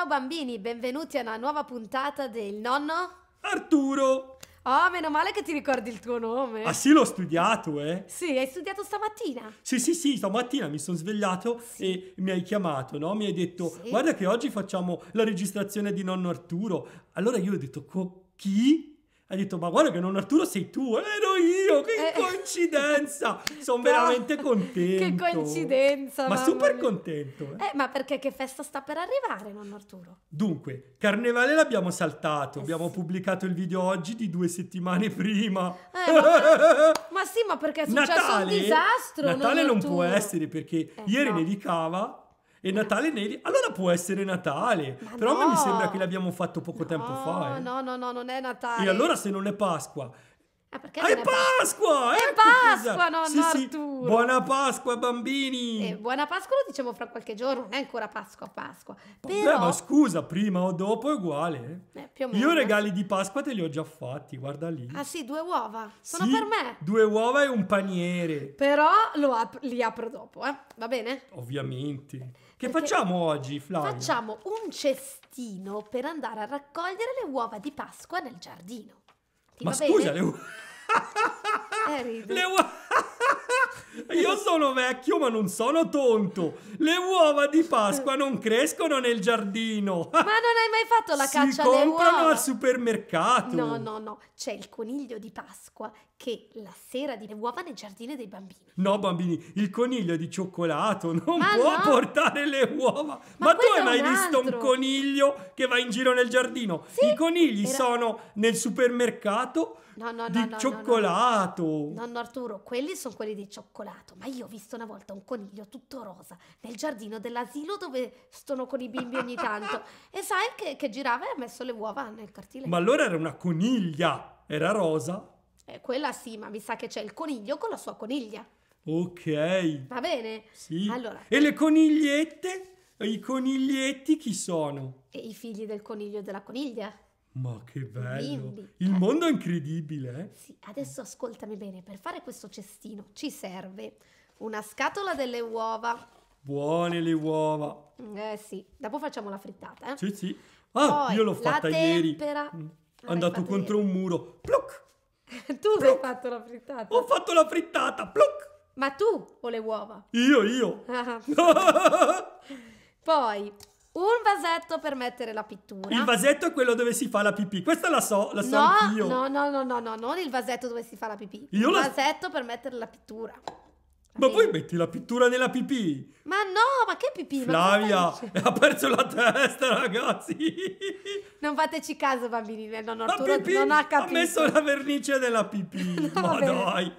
ciao bambini, benvenuti a una nuova puntata del nonno Arturo. Oh, meno male che ti ricordi il tuo nome. Ah sì, l'ho studiato, eh. Sì, hai studiato stamattina. Sì, sì, sì, stamattina mi sono svegliato sì. e mi hai chiamato, no? Mi hai detto, sì. guarda che oggi facciamo la registrazione di nonno Arturo. Allora io ho detto, co- chi? Ha detto, ma guarda che non Arturo sei tu, ero io, che eh, eh coincidenza! Sono veramente contento. Che coincidenza! Ma super mia. contento. Eh. eh. ma perché che festa sta per arrivare, nonno Arturo? Dunque, Carnevale l'abbiamo saltato, eh, abbiamo sì. pubblicato il video oggi di due settimane prima. Eh, ma, ma, sì, ma perché è successo Natale, un disastro? Natale non Arturo. può essere perché eh, ieri no. nevicava e Natale neri, allora può essere Natale. Ma Però no. a me mi sembra che l'abbiamo fatto poco no, tempo fa. Eh. No, no, no, non è Natale. E allora se non è Pasqua Ah, perché è Pasqua! È Pasqua, Pasqua esatto. nonno sì, Arturo! Buona Pasqua, bambini! Eh, buona Pasqua lo diciamo fra qualche giorno, non è ancora Pasqua, Pasqua. Però... Beh, ma scusa, prima o dopo è uguale. Eh, più o meno. Io regali di Pasqua te li ho già fatti, guarda lì. Ah sì, due uova, sono sì, per me! due uova e un paniere. Però ap li apro dopo, eh? va bene? Ovviamente. Che Perché facciamo oggi, Flavia? Facciamo un cestino per andare a raccogliere le uova di Pasqua nel giardino. Ti Ma scusa, bene? le uova... eh, le uova... Io sono vecchio ma non sono tonto. Le uova di Pasqua non crescono nel giardino. Ma non hai mai fatto la si caccia alle uova? Si comprano al supermercato. No, no, no. C'è il coniglio di Pasqua che la sera di le uova nel giardino dei bambini. No, bambini, il coniglio di cioccolato non ah, può no? portare le uova. Ma, ma tu hai mai un visto altro. un coniglio che va in giro nel giardino? Sì, I conigli era... sono nel supermercato no, no, di no, cioccolato. No, no, Arturo, quelli sono quelli di cioccolato, ma io ho visto una volta un coniglio tutto rosa nel giardino dell'asilo dove sono con i bimbi ogni tanto e sai che, che girava e ha messo le uova nel cartile. Ma allora era una coniglia, era rosa. Eh, quella sì, ma mi sa che c'è il coniglio con la sua coniglia. Ok. Va bene? Sì. Allora, e le conigliette? I coniglietti chi sono? E I figli del coniglio e della coniglia. Ma che bello! Bimbi. Il cioè mondo è incredibile! Eh? Sì, adesso ascoltami bene, per fare questo cestino ci serve una scatola delle uova. Buone le uova! Mm, eh sì, dopo facciamo la frittata, eh? Sì, sì. Ah, Poi, io l'ho fatta ieri. Tempera... Mm. Andato contro ieri. un muro. Pluc! tu Pluc! hai fatto la frittata. Ho fatto la frittata, pluc! Ma tu o le uova? Io, io! Ah. Poi un vasetto per mettere la pittura. Il vasetto è quello dove si fa la pipì. Questa la so, la so no, anch'io. No, no, no, no, no, non il vasetto dove si fa la pipì. Io il la... vasetto per mettere la pittura. Ma poi metti la pittura nella pipì. Ma no, ma che pipì? Flavia ha perso la testa, ragazzi. Non fateci caso, bambini. Il eh, nonno Arturo pipì non ha capito. Ha messo la vernice della pipì. no, ma dai.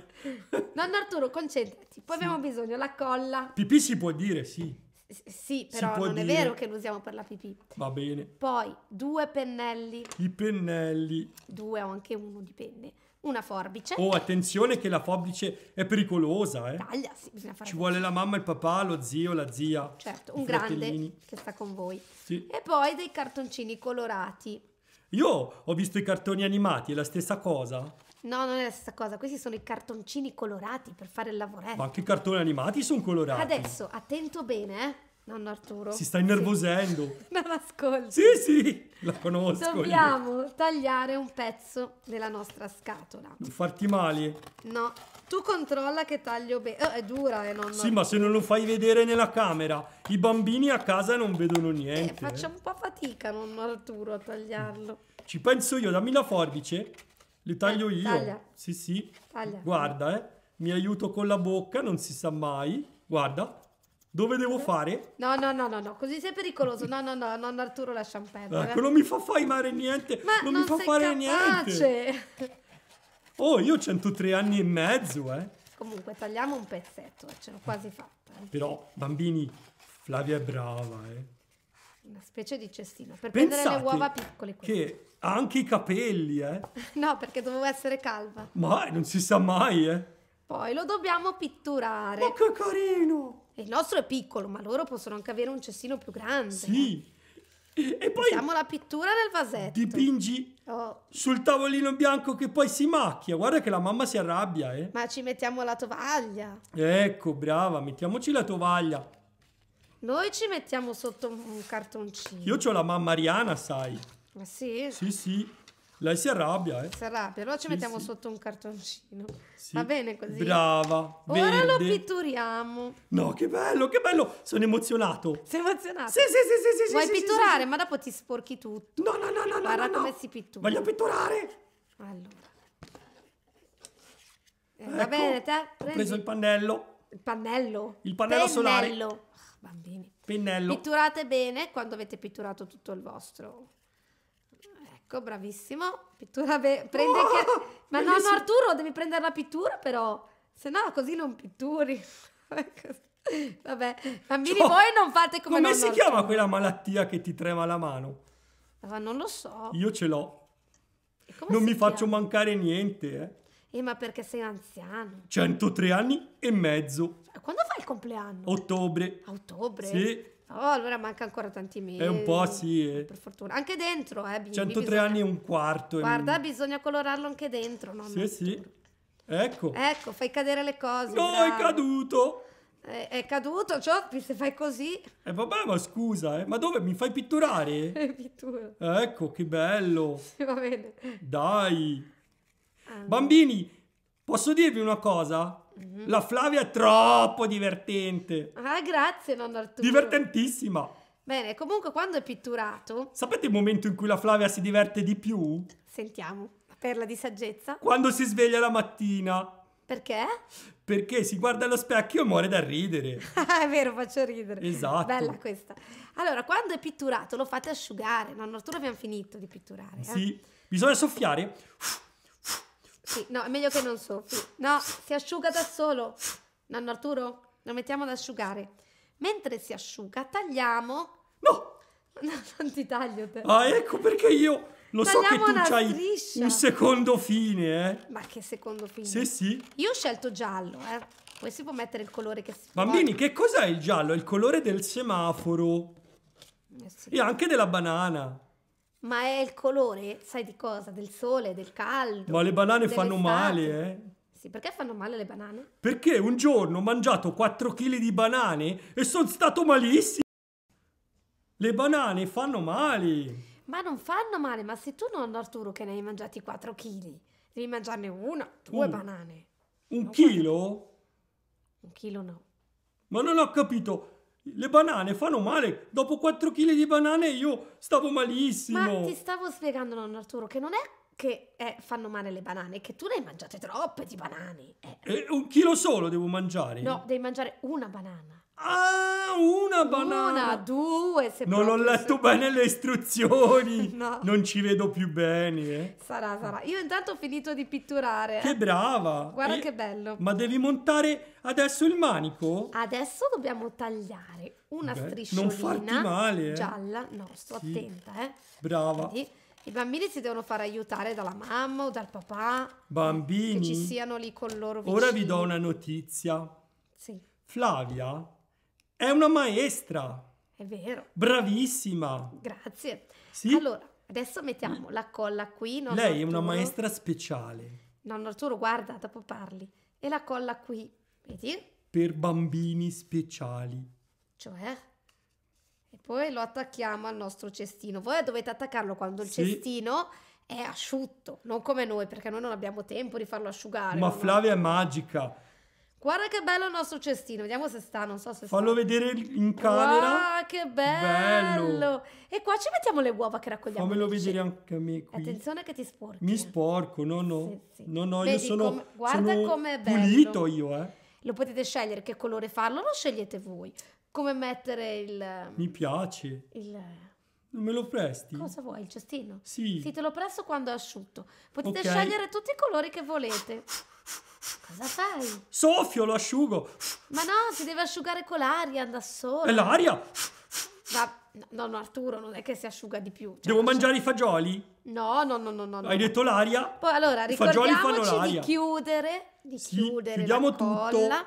Nonno Arturo, concentrati. Poi sì. abbiamo bisogno della colla. Pipì si può dire, sì. Sì, però non dire. è vero che lo usiamo per la pipì. Va bene. Poi due pennelli. I pennelli. Due o anche uno, dipende. Una forbice. Oh, attenzione che la forbice è pericolosa, eh. Taglia, sì, bisogna fare. Ci vuole la mamma, il papà, lo zio, la zia. Certo, un grande che sta con voi. Sì. E poi dei cartoncini colorati. Io ho visto i cartoni animati, è la stessa cosa. No, non è la stessa cosa. Questi sono i cartoncini colorati per fare il lavoretto. Ma anche i cartoni animati sono colorati. Adesso, attento bene, eh. Nonno Arturo. Si sta innervosendo. Sì. non ascolta. Sì, sì, la conosco. Dobbiamo io. tagliare un pezzo della nostra scatola. Non farti male. No, tu controlla che taglio bene. Oh, è dura, eh, nonno. Sì, Arturo. ma se non lo fai vedere nella camera, i bambini a casa non vedono eh, niente. Eh, faccio un po' fatica, nonno Arturo, a tagliarlo. Ci penso io, dammi la forbice. Li taglio eh, io. Taglia. Sì, sì. Taglia. Guarda, eh. Mi aiuto con la bocca, non si sa mai. Guarda. Dove devo eh. fare? No, no, no, no, no. così sei pericoloso. No, no, no, non Arturo lascia un pezzo. Ecco, non mi fa fare niente. Ma non, non mi fa fare capace. niente. Oh, io ho 103 anni e mezzo, eh. Comunque, tagliamo un pezzetto, ce l'ho quasi fatta. Eh. Però, bambini, Flavia è brava, eh una specie di cestino per Pensate prendere le uova piccole. Quindi. Che anche i capelli, eh? no, perché dovevo essere calva. Ma non si sa mai, eh? Poi lo dobbiamo pitturare. Ma che carino! E il nostro è piccolo, ma loro possono anche avere un cestino più grande. Sì. Eh. E, e poi Usiamo la pittura nel vasetto. Dipingi oh. sul tavolino bianco che poi si macchia. Guarda che la mamma si arrabbia, eh. Ma ci mettiamo la tovaglia. Ecco, brava, mettiamoci la tovaglia. Noi ci mettiamo sotto un cartoncino. Io ho la mamma Ariana, sai. Ma ah, sì? Sì, sì. Lei si arrabbia, eh. Si arrabbia, allora ci sì, mettiamo sì. sotto un cartoncino. Sì. Va bene così? Brava. Verde. Ora lo pitturiamo. No, che bello, che bello. Sono emozionato. Sei emozionato? Sì, sì, sì, sì. Vuoi pitturare, ma dopo ti sporchi tutto. No, no, no, no. Guarda no, come no. si pittura. Voglio pitturare. Allora. Ecco, eh, ecco, va bene, te? Prendi. Ho preso il pannello. Il pannello? Il pannello, pannello. solare bambini. Pennello. Pitturate bene quando avete pitturato tutto il vostro. Ecco, bravissimo. Pittura bene. oh, Ma no, no, Arturo, devi prendere la pittura però, se no così non pitturi. Vabbè, bambini, cioè, voi non fate come Come si Arturo. chiama quella malattia che ti trema la mano? Ma non lo so. Io ce l'ho. Non mi chiama? faccio mancare niente, eh. Eh, ma perché sei anziano? 103 anni e mezzo. Cioè, quando fai il compleanno? Ottobre. ottobre? Sì. Oh, allora manca ancora tanti mesi. È eh, un po' sì. Eh. Per fortuna. Anche dentro, eh. 103 bisogna... anni e un quarto. Guarda, un... bisogna colorarlo anche dentro. No? Sì, sì. Ecco. Ecco, fai cadere le cose. No, bravo. Eh, è caduto. È, è caduto, Cioppi, se fai così. Eh vabbè, ma scusa, eh. Ma dove? Mi fai pitturare? Pittura. Ecco, che bello. Sì, va bene. Dai. Ah, Bambini, posso dirvi una cosa? Mm-hmm. La Flavia è troppo divertente. Ah, grazie, nonno Arturo. Divertentissima. Bene, comunque quando è pitturato... Sapete il momento in cui la Flavia si diverte di più? Sentiamo, perla di saggezza. Quando si sveglia la mattina. Perché? Perché si guarda allo specchio e muore da ridere. Ah, è vero, faccio ridere. Esatto. Bella questa. Allora, quando è pitturato lo fate asciugare. Nonno Arturo abbiamo finito di pitturare. Sì. Eh? Bisogna soffiare sì, no, è meglio che non soffi. No, si asciuga da solo. Nonno Arturo, lo mettiamo ad asciugare. Mentre si asciuga, tagliamo. No! No, non ti taglio te. Ah, ecco perché io lo Tagliamo so che tu hai un secondo fine, eh. Ma che secondo fine? Sì, sì. Io ho scelto giallo, eh. Poi si può mettere il colore che si Bambini, vuole. che cos'è il giallo? È il colore del semaforo. Eh sì. E anche della banana. Ma è il colore, sai di cosa? Del sole, del caldo. Ma le banane fanno male, eh? Sì, perché fanno male le banane? Perché un giorno ho mangiato 4 kg di banane e sono stato malissimo. Le banane fanno male. Ma non fanno male, ma se tu non, Arturo, che ne hai mangiati 4 kg, devi mangiarne una, due Uh, banane. Un chilo? Un chilo no. Ma non ho capito le banane fanno male. Dopo 4 kg di banane io stavo malissimo. Ma ti stavo spiegando, nonno Arturo, che non è che eh, fanno male le banane, che tu ne hai mangiate troppe di banane. Eh. Eh, un chilo solo devo mangiare? No, devi mangiare una banana. Ah! una banana. Una, due, se Non ho letto se... bene le istruzioni. no. Non ci vedo più bene. Eh. Sarà, sarà. Io intanto ho finito di pitturare. Che brava. Guarda e... che bello. Ma devi montare adesso il manico? Adesso dobbiamo tagliare una Beh, strisciolina. Non farti male. Eh. Gialla. No, sto sì. attenta, eh. Brava. Quindi, i bambini si devono far aiutare dalla mamma o dal papà. Bambini. Che ci siano lì con loro vicini. Ora vi do una notizia. Sì. Flavia è una maestra. È vero. Bravissima. Grazie. Sì? Allora, adesso mettiamo la colla qui. Nonno Lei è una maestra speciale. Nonno Arturo, guarda, dopo parli. E la colla qui, vedi? Per bambini speciali. Cioè? E poi lo attacchiamo al nostro cestino. Voi dovete attaccarlo quando il cestino è asciutto, non come noi, perché noi non abbiamo tempo di farlo asciugare. Ma Flavia è magica Guarda che bello il nostro cestino, vediamo se sta, non so se Fallo sta. vedere in camera. Ah, che bello. bello. E qua ci mettiamo le uova che raccogliamo. Fammelo vedere anche a me qui. Attenzione che ti sporchi. Mi sporco, no no. Sì, sì. No no, Vedi, io sono com- Guarda sono com'è bello. pulito io, eh. Lo potete scegliere che colore farlo, lo scegliete voi. Come mettere il ehm, Mi piace. Il non me lo presti? Cosa vuoi? Il cestino? Sì. Sì, te lo presto quando è asciutto. Potete okay. scegliere tutti i colori che volete. Cosa fai? Soffio, lo asciugo. Ma no, si deve asciugare con l'aria da solo. E l'aria? Va, no, no, Arturo, non è che si asciuga di più. Cioè, Devo faccio- mangiare i fagioli? No, no, no, no, no. no. Hai detto l'aria? Poi allora I fagioli fanno ricordiamoci di chiudere, di Sì, chiudere chiudiamo la tutto. colla.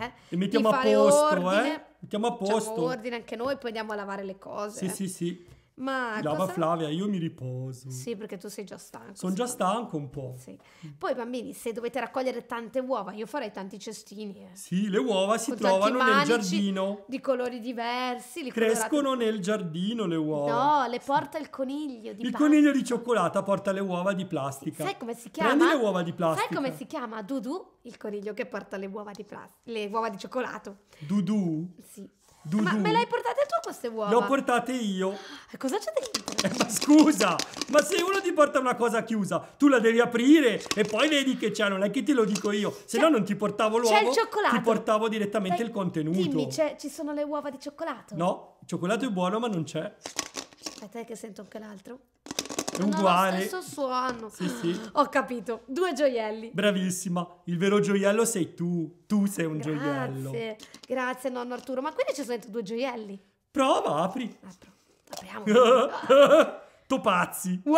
eh, E mettiamo a posto, eh. ordine. eh? Mettiamo a posto. Facciamo posto. ordine anche noi, poi andiamo a lavare le cose. Sì, eh. sì, sì. Ma no, cosa... Flavia, io mi riposo. Sì, perché tu sei già stanco. Sono già stanco un po'. Sì. Poi bambini, se dovete raccogliere tante uova, io farei tanti cestini. Eh. Sì, le uova si Con trovano nel giardino. Di colori diversi. Li Crescono colorate... nel giardino le uova. No, le porta il coniglio di Il pasta. coniglio di cioccolata porta le uova di plastica. Sai come si chiama? Prendi le uova di plastica. Sai come si chiama? Dudu, il coniglio che porta le uova di, plas... le uova di cioccolato. Dudu? Sì. Dudu. Ma me l'hai portate tu queste uova? Le ho portate io. E cosa c'è dentro? Eh, ma scusa, ma se uno ti porta una cosa chiusa, tu la devi aprire e poi vedi che c'è, non è che te lo dico io, se no non ti portavo l'uovo. C'è il cioccolato. Ti portavo direttamente Dai, il contenuto. Dimmi, ci sono le uova di cioccolato? No, il cioccolato è buono ma non c'è. Aspetta eh, che sento anche l'altro uguale. lo stesso suono. Sì, sì. Ho capito. Due gioielli. Bravissima. Il vero gioiello sei tu. Tu sei un Grazie. gioiello. Grazie. Grazie, nonno Arturo. Ma quindi ci sono dentro due gioielli? Prova, apri. Apro. Apriamo. topazzi. Wow.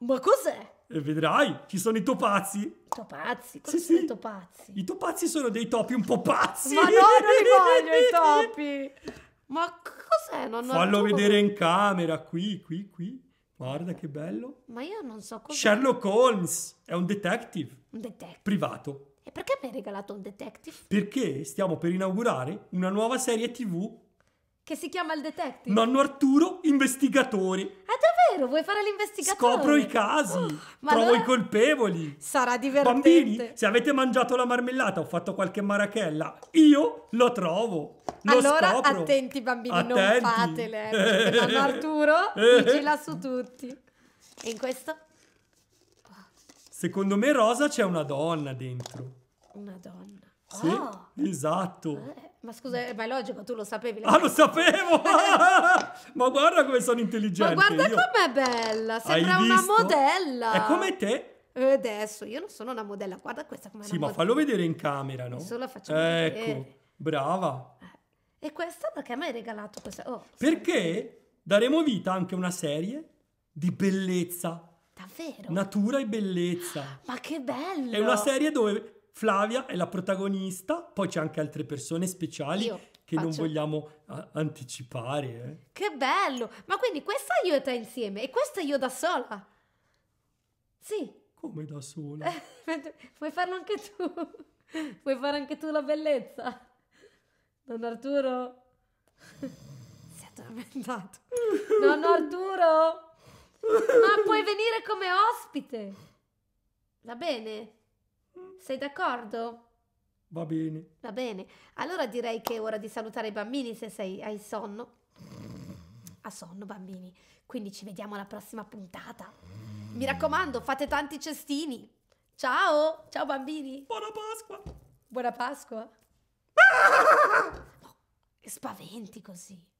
Ma cos'è? E eh, vedrai, ci sono i topazzi. Topazzi? Cosa sì, sono sì. i topazzi? I topazzi sono dei topi un po' pazzi. Ma no, non li voglio i topi. Ma cos'è? Non Fallo vedere in camera, qui, qui, qui. Guarda che bello. Ma io non so cosa. Sherlock Holmes è un detective. Un detective. Privato. E perché mi hai regalato un detective? Perché stiamo per inaugurare una nuova serie TV che si chiama il detective? Nonno Arturo, investigatori. È ah, davvero? Vuoi fare l'investigatore? Scopro i casi, oh, trovo allora... i colpevoli. Sarà divertente. Bambini, se avete mangiato la marmellata o fatto qualche marachella, io lo trovo. Lo allora, scopro. attenti bambini, attenti. non fatele. Eh, nonno Arturo eh. vigila su tutti. E in questo? Secondo me Rosa c'è una donna dentro. Una donna? Sì, oh. esatto. Eh. Ma scusa, è logico, tu lo sapevi. Ah, lo sapevo! ma guarda come sono intelligente. Ma guarda io... com'è bella, sembra una modella. È come te. E eh, adesso io non sono una modella, guarda questa come Sì, ma modella. fallo vedere in camera, no? Solo facciamo Ecco, vedere. brava. Eh, e questa perché mi hai regalato questa? Oh, perché daremo vita anche a una serie di bellezza. Davvero? Natura e bellezza. Ma che bello! È una serie dove Flavia è la protagonista, poi c'è anche altre persone speciali io che faccio... non vogliamo a- ah, anticipare. Eh. Che bello! Ma quindi questa io e te insieme e questa io da sola. Sì. Come da sola? Puoi farlo anche tu. Puoi fare anche tu la bellezza. Don Arturo. si è addormentato. Don Arturo. Ma puoi venire come ospite. Va bene? Sei d'accordo? Va bene. Va bene. Allora direi che è ora di salutare i bambini se sei, hai sonno. A sonno, bambini. Quindi ci vediamo alla prossima puntata. Mi raccomando, fate tanti cestini. Ciao, ciao bambini. Buona Pasqua. Buona Pasqua. Ah! spaventi così.